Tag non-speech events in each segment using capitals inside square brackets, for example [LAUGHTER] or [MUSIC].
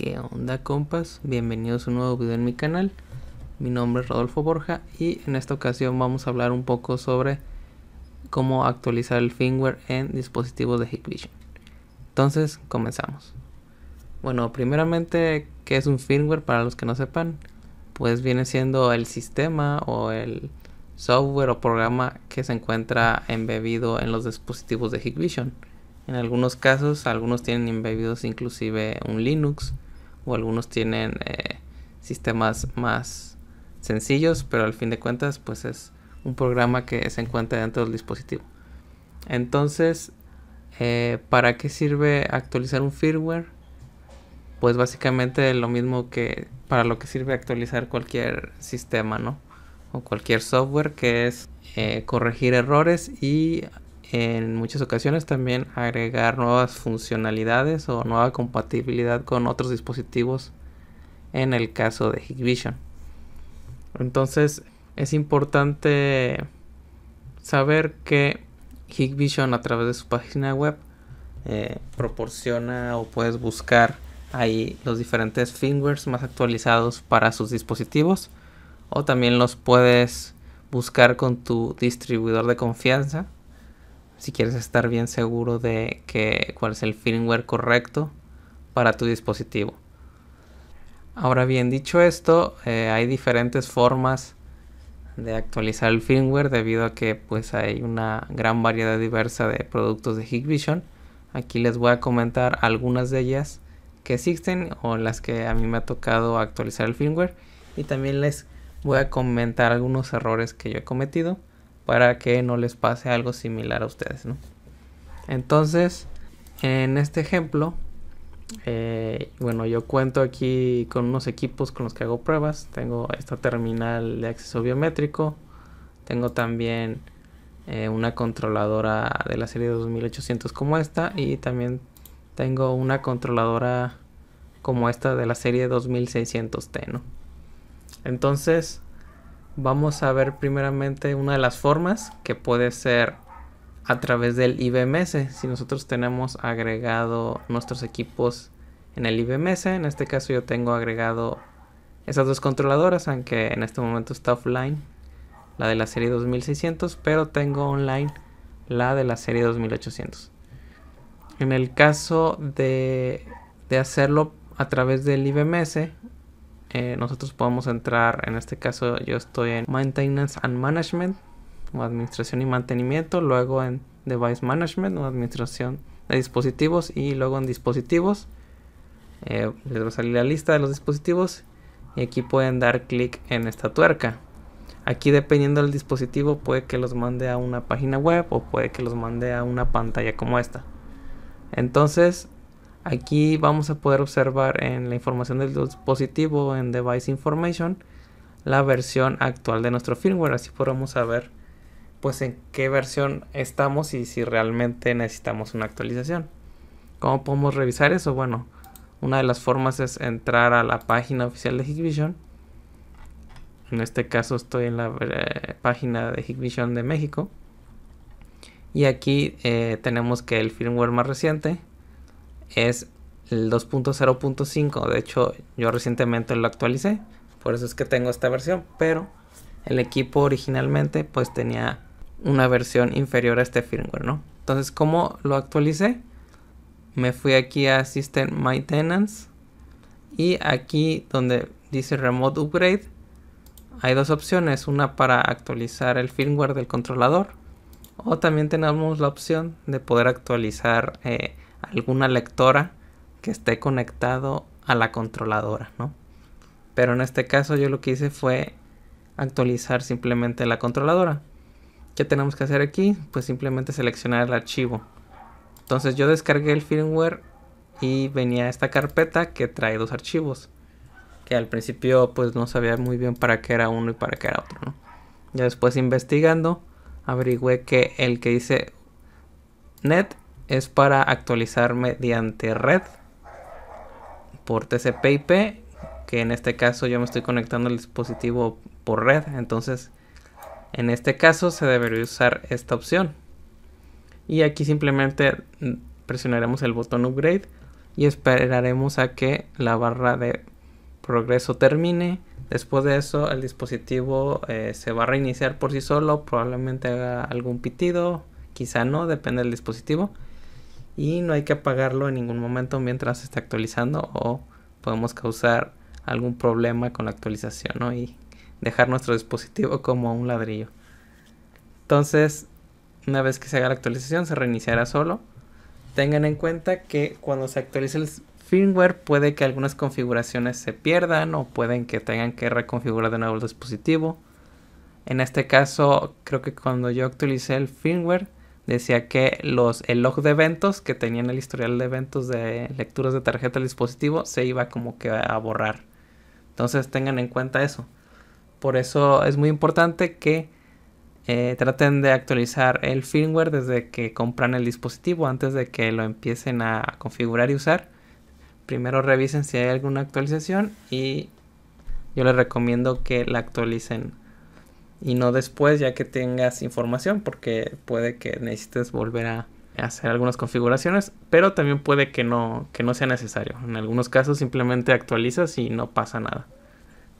¿Qué onda compas? Bienvenidos a un nuevo video en mi canal. Mi nombre es Rodolfo Borja y en esta ocasión vamos a hablar un poco sobre cómo actualizar el firmware en dispositivos de Hikvision. Entonces, comenzamos. Bueno, primeramente, ¿qué es un firmware para los que no sepan? Pues viene siendo el sistema o el software o programa que se encuentra embebido en los dispositivos de Hikvision. En algunos casos, algunos tienen embebidos inclusive un Linux o algunos tienen eh, sistemas más sencillos, pero al fin de cuentas pues es un programa que se encuentra dentro del dispositivo. Entonces, eh, ¿para qué sirve actualizar un firmware? Pues básicamente lo mismo que para lo que sirve actualizar cualquier sistema, ¿no? O cualquier software que es eh, corregir errores y en muchas ocasiones también agregar nuevas funcionalidades o nueva compatibilidad con otros dispositivos en el caso de Hikvision. Entonces es importante saber que Hikvision a través de su página web eh, proporciona o puedes buscar ahí los diferentes firmware más actualizados para sus dispositivos o también los puedes buscar con tu distribuidor de confianza si quieres estar bien seguro de que, cuál es el firmware correcto para tu dispositivo. Ahora bien, dicho esto, eh, hay diferentes formas de actualizar el firmware debido a que pues hay una gran variedad diversa de productos de Hikvision. Aquí les voy a comentar algunas de ellas que existen o las que a mí me ha tocado actualizar el firmware y también les voy a comentar algunos errores que yo he cometido para que no les pase algo similar a ustedes, Entonces, en este ejemplo, eh, bueno, yo cuento aquí con unos equipos con los que hago pruebas. Tengo esta terminal de acceso biométrico. Tengo también eh, una controladora de la serie 2800 como esta. Y también tengo una controladora como esta de la serie 2600T, ¿no? Entonces, vamos a ver primeramente una de las formas que puede ser a través del IBMS. Si nosotros tenemos agregado nuestros equipos en el IBMS, en este caso yo tengo agregado esas dos controladoras, aunque en este momento está offline la de la serie 2600, pero tengo online la de la serie 2800. En el caso de, hacerlo a través del IBMS, eh, nosotros podemos entrar, en este caso yo estoy en Maintenance and Management o Administración y Mantenimiento, luego en Device Management o Administración de Dispositivos y luego en Dispositivos. Eh, les va a salir la lista de los dispositivos y aquí pueden dar clic en esta tuerca. Aquí dependiendo del dispositivo puede que los mande a una página web o puede que los mande a una pantalla como esta. Entonces Aquí vamos a poder observar en la información del dispositivo en Device Information la versión actual de nuestro firmware. Así podemos saber pues en qué versión estamos y si realmente necesitamos una actualización. ¿Cómo podemos revisar eso? Bueno, una de las formas es entrar a la página oficial de Hikvision. En este caso estoy en la eh, página de Hikvision de México. Y aquí eh, tenemos que el firmware más reciente es el 2.0.5. De hecho, yo recientemente lo actualicé. Por eso es que tengo esta versión. Pero el equipo originalmente pues tenía una versión inferior a este firmware, ¿no? Entonces, ¿cómo lo actualicé? Me fui aquí a System Maintenance. Y aquí donde dice Remote Upgrade. Hay dos opciones. Una para actualizar el firmware del controlador. O también tenemos la opción de poder actualizar... Eh, alguna lectora que esté conectado a la controladora, ¿no? Pero en este caso yo lo que hice fue actualizar simplemente la controladora. ¿Qué tenemos que hacer aquí? Pues simplemente seleccionar el archivo. Entonces yo descargué el firmware y venía esta carpeta que trae dos archivos. Que al principio pues no sabía muy bien para qué era uno y para qué era otro. Ya después investigando averigüé que el que dice net es para actualizar mediante red por TCP/IP, que en este caso yo me estoy conectando al dispositivo por red, entonces en este caso se debería usar esta opción. Y aquí simplemente presionaremos el botón upgrade y esperaremos a que la barra de progreso termine. Después de eso el dispositivo eh, se va a reiniciar por sí solo, probablemente haga algún pitido, quizá no, depende del dispositivo y no hay que apagarlo en ningún momento mientras se está actualizando o podemos causar algún problema con la actualización y dejar nuestro dispositivo [LAUGHS] como un ladrillo. Entonces, una vez que se haga la actualización, se reiniciará solo. Tengan en cuenta que cuando se actualice el firmware puede que algunas configuraciones se pierdan o pueden que tengan que reconfigurar de nuevo el dispositivo. En este caso, creo que cuando yo actualicé el firmware, decía que los, el log de eventos que tenían el historial de eventos de lecturas de tarjeta del dispositivo se iba como que a borrar. Entonces tengan en cuenta eso. Por eso es muy importante que eh, traten de actualizar el firmware desde que compran el dispositivo, antes de que lo empiecen a configurar y usar. Primero revisen si hay alguna actualización y yo les recomiendo que la actualicen y no después ya que tengas información porque puede que necesites volver a hacer algunas configuraciones, pero también puede que no, que no sea necesario. En algunos casos simplemente actualizas y no pasa nada.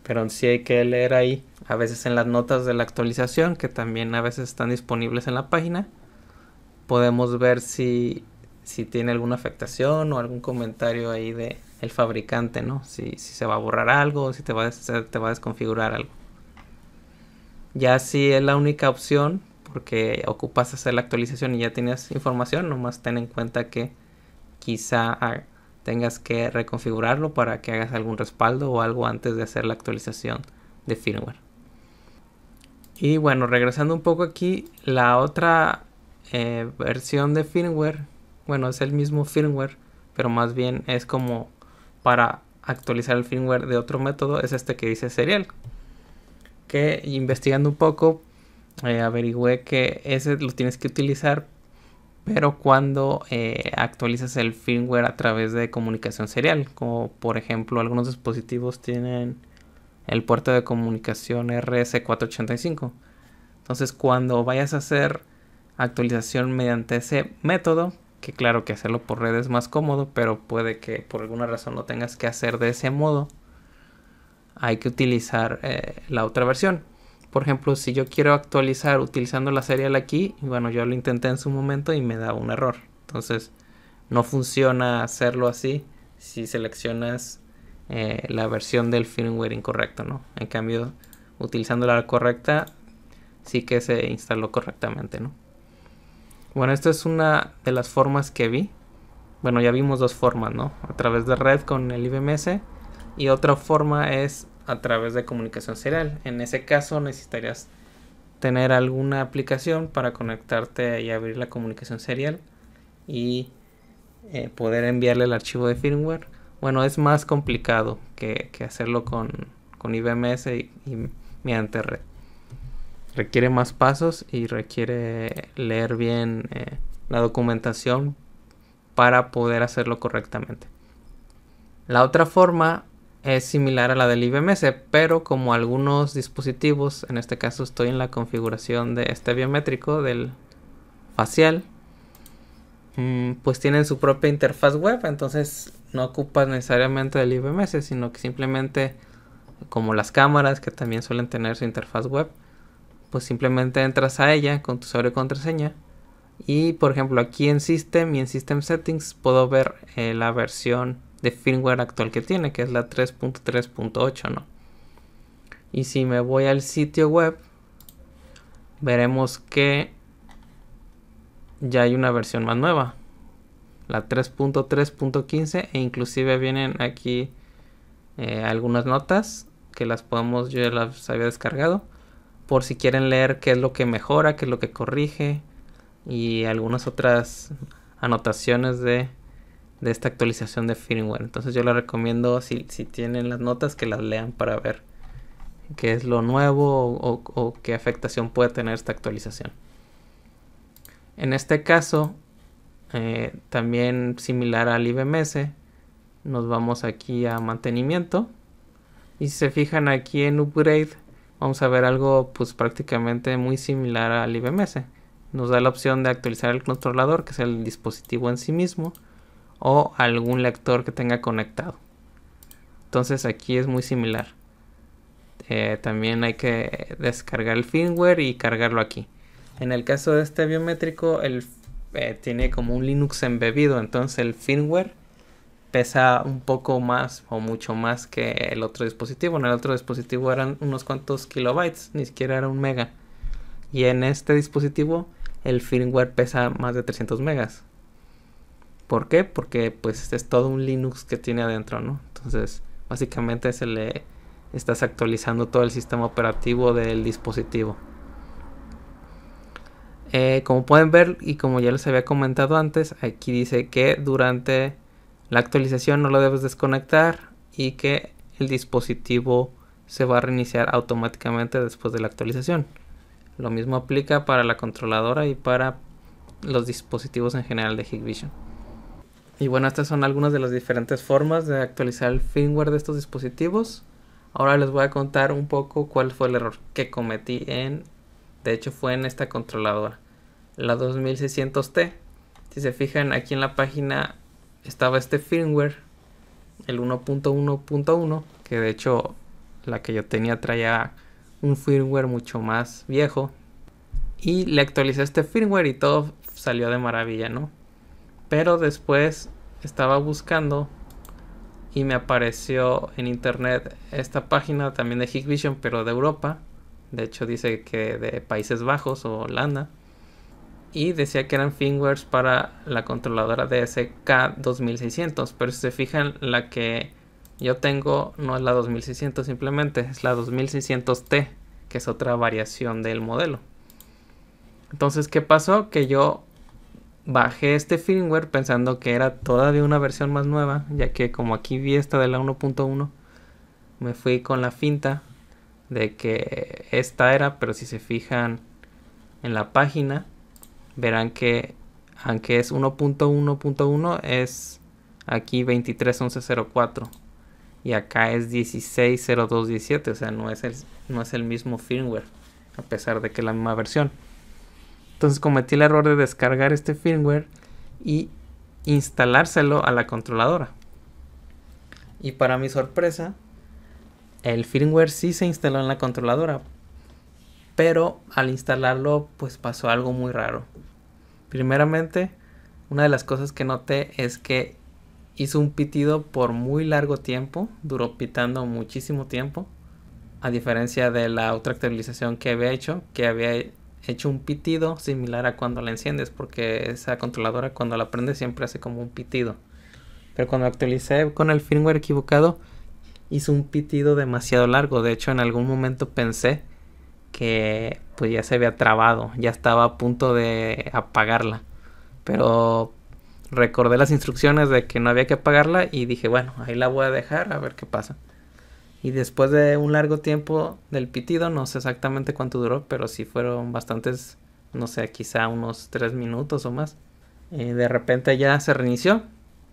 Pero si hay que leer ahí, a veces en las notas de la actualización, que también a veces están disponibles en la página, podemos ver si, si tiene alguna afectación o algún comentario ahí de el fabricante, ¿no? Si, si se va a borrar algo, si te va, te va a desconfigurar algo. Ya si es la única opción, porque ocupas hacer la actualización y ya tienes información, nomás ten en cuenta que quizá ah, tengas que reconfigurarlo para que hagas algún respaldo o algo antes de hacer la actualización de firmware. Y bueno, regresando un poco aquí, la otra eh, versión de firmware, bueno, es el mismo firmware, pero más bien es como para actualizar el firmware de otro método, es este que dice serial, que investigando un poco averigüe eh, averigüé que ese lo tienes que utilizar, pero cuando eh, actualizas el firmware a través de comunicación serial, como por ejemplo algunos dispositivos tienen el puerto de comunicación RS485. Entonces cuando vayas a hacer actualización mediante ese método, que claro que hacerlo por red es más cómodo, pero puede que por alguna razón lo tengas que hacer de ese modo, hay que utilizar eh, la otra versión. Por ejemplo, si yo quiero actualizar utilizando la serial aquí, bueno, yo lo intenté en su momento y me da un error. Entonces, no funciona hacerlo así si seleccionas eh, la versión del firmware incorrecto, ¿no? En cambio, utilizando la correcta, sí que se instaló correctamente, Bueno, esta es una de las formas que vi. Bueno, ya vimos dos formas, ¿no? A través de red con el IBMS y otra forma es a través de comunicación serial. En ese caso necesitarías tener alguna aplicación para conectarte y abrir la comunicación serial y eh, poder enviarle el archivo de firmware. Bueno, es más complicado que, hacerlo con, con IBMS y, mediante red. Requiere más pasos y requiere leer bien eh, la documentación para poder hacerlo correctamente. La otra forma es similar a la del IBMS, pero como algunos dispositivos, en este caso estoy en la configuración de este biométrico del facial, mm, pues tienen su propia interfaz web, entonces no ocupas necesariamente del IBMS, sino que simplemente como las cámaras que también suelen tener su interfaz web, pues simplemente entras a ella con tu usuario y contraseña. Y por ejemplo aquí en System y en System Settings puedo ver eh, la versión de firmware actual que tiene, que es la 3.3.8, ¿no? Y si me voy al sitio web, veremos que ya hay una versión más nueva, la 3.3.15 e inclusive vienen aquí eh, algunas notas que las podemos, yo ya las había descargado, por si quieren leer qué es lo que mejora, qué es lo que corrige y algunas otras anotaciones de de esta actualización de firmware. Entonces yo les recomiendo, si, si tienen las notas, que las lean para ver qué es lo nuevo o, qué afectación puede tener esta actualización. En este caso, eh, también similar al IBMS, nos vamos aquí a mantenimiento. Y si se fijan aquí en upgrade, vamos a ver algo pues prácticamente muy similar al IBMS. Nos da la opción de actualizar el controlador, que es el dispositivo en sí mismo o algún lector que tenga conectado. Entonces aquí es muy similar. Eh, también hay que descargar el firmware y cargarlo aquí. En el caso de este biométrico, el, eh, tiene como un Linux embebido, entonces el firmware pesa un poco más o mucho más que el otro dispositivo. En el otro dispositivo eran unos cuantos kilobytes, ni siquiera era un mega. Y en este dispositivo el firmware pesa más de 300 megas. ¿Por qué? Porque pues es todo un Linux que tiene adentro, ¿no? Entonces, básicamente se le estás actualizando todo el sistema operativo del dispositivo. Eh, como pueden ver y como ya les había comentado antes, aquí dice que durante la actualización no lo debes desconectar y que el dispositivo se va a reiniciar automáticamente después de la actualización. Lo mismo aplica para la controladora y para los dispositivos en general de Hikvision. Y bueno, estas son algunas de las diferentes formas de actualizar el firmware de estos dispositivos. Ahora les voy a contar un poco cuál fue el error que cometí en, de hecho fue en esta controladora, la 2600T. Si se fijan aquí en la página estaba este firmware, el 1.1.1, que de hecho la que yo tenía traía un firmware mucho más viejo. Y le actualicé este firmware y todo salió de maravilla, ¿no? Pero después estaba buscando y me apareció en internet esta página también de Hikvision, pero de Europa. De hecho dice que de Países Bajos o Holanda. Y decía que eran fingers para la controladora DSK 2600. Pero si se fijan, la que yo tengo no es la 2600 simplemente, es la 2600T, que es otra variación del modelo. Entonces, ¿qué pasó? Que yo bajé este firmware pensando que era todavía una versión más nueva, ya que como aquí vi esta de la 1.1, me fui con la finta de que esta era, pero si se fijan en la página, verán que aunque es 1.1.1 es aquí 23.11.04 y acá es 16.02.17, o sea, no es el, no es el mismo firmware, a pesar de que es la misma versión. Entonces cometí el error de descargar este firmware y instalárselo a la controladora. Y para mi sorpresa, el firmware sí se instaló en la controladora. Pero al instalarlo, pues pasó algo muy raro. Primeramente, una de las cosas que noté es que hizo un pitido por muy largo tiempo, duró pitando muchísimo tiempo, a diferencia de la otra actualización que había hecho, que había hecho un pitido similar a cuando la enciendes, porque esa controladora cuando la prendes siempre hace como un pitido. Pero cuando actualicé con el firmware equivocado, hizo un pitido demasiado largo. De hecho, en algún momento pensé que pues ya se había trabado, ya estaba a punto de apagarla. Pero recordé las instrucciones de que no había que apagarla y dije, bueno, ahí la voy a dejar a ver qué pasa. Y después de un largo tiempo del pitido, no sé exactamente cuánto duró, pero sí fueron bastantes, no sé, quizá unos tres minutos o más. Eh, de repente ya se reinició.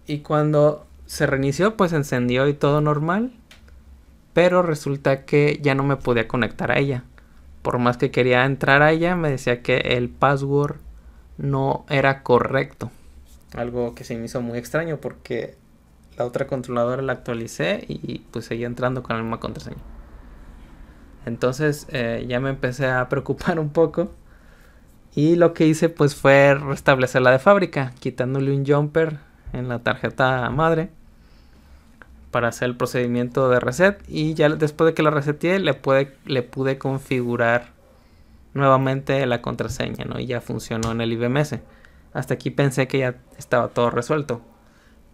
Y cuando se reinició, pues encendió y todo normal. Pero resulta que ya no me podía conectar a ella. Por más que quería entrar a ella, me decía que el password no era correcto. Algo que se me hizo muy extraño porque la otra controladora la actualicé y pues seguía entrando con la misma contraseña. Entonces eh, ya me empecé a [LAUGHS] preocupar un poco. Y lo que hice pues fue restablecerla de fábrica, quitándole un jumper en la tarjeta madre para hacer el procedimiento de reset. Y ya después de que la reseteé le, le pude configurar nuevamente la contraseña, ¿no? Y ya funcionó en el IBMS. Hasta aquí pensé que ya estaba todo resuelto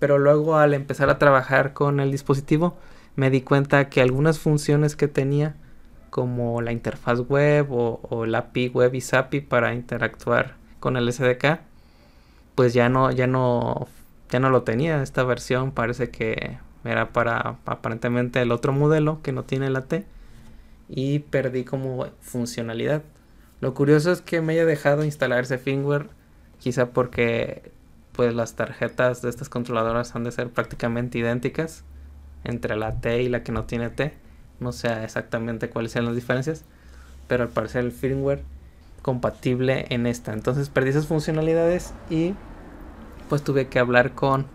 pero luego al empezar a trabajar con el dispositivo me di cuenta que algunas funciones que tenía como la interfaz web o, la API web y SAPI para interactuar con el SDK pues ya no ya no ya no lo tenía esta versión parece que era para aparentemente el otro modelo que no tiene la T y perdí como funcionalidad. Lo curioso es que me haya dejado instalar ese firmware, quizá porque pues las tarjetas de estas controladoras han de ser prácticamente idénticas entre la T y la que no tiene T. No sé exactamente cuáles sean las diferencias, pero al parecer el firmware compatible en esta. Entonces perdí esas funcionalidades y pues tuve que hablar con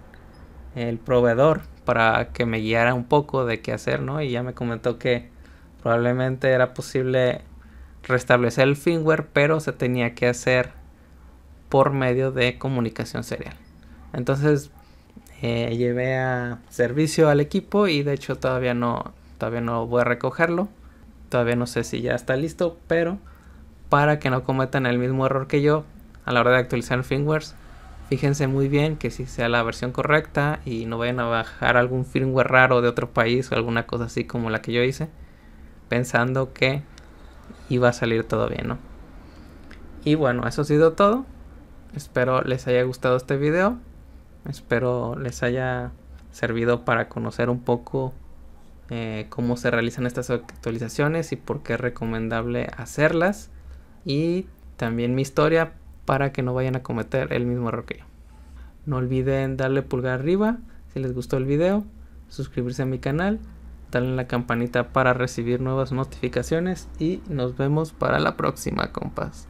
el proveedor para que me guiara un poco de qué hacer, ¿no? Y ya me comentó que probablemente era posible restablecer el firmware, pero se tenía que hacer por medio de comunicación serial. Entonces eh, llevé a servicio al equipo y de hecho todavía no, todavía no voy a recogerlo. Todavía no sé si ya está listo, pero para que no cometan el mismo error que yo a la hora de actualizar firmware fíjense muy bien que si sea la versión correcta y no vayan a bajar algún firmware raro de otro país o alguna cosa así como la que yo hice, pensando que iba a salir todo bien, ¿no? Y bueno, eso ha sido todo. Espero les haya gustado este video. Espero les haya servido para conocer un poco eh, cómo se realizan estas actualizaciones y por qué es recomendable hacerlas. Y también mi historia para que no vayan a cometer el mismo error que yo. No olviden darle pulgar arriba si les gustó el video, suscribirse a mi canal, darle la campanita para recibir nuevas notificaciones y nos vemos para la próxima, compas.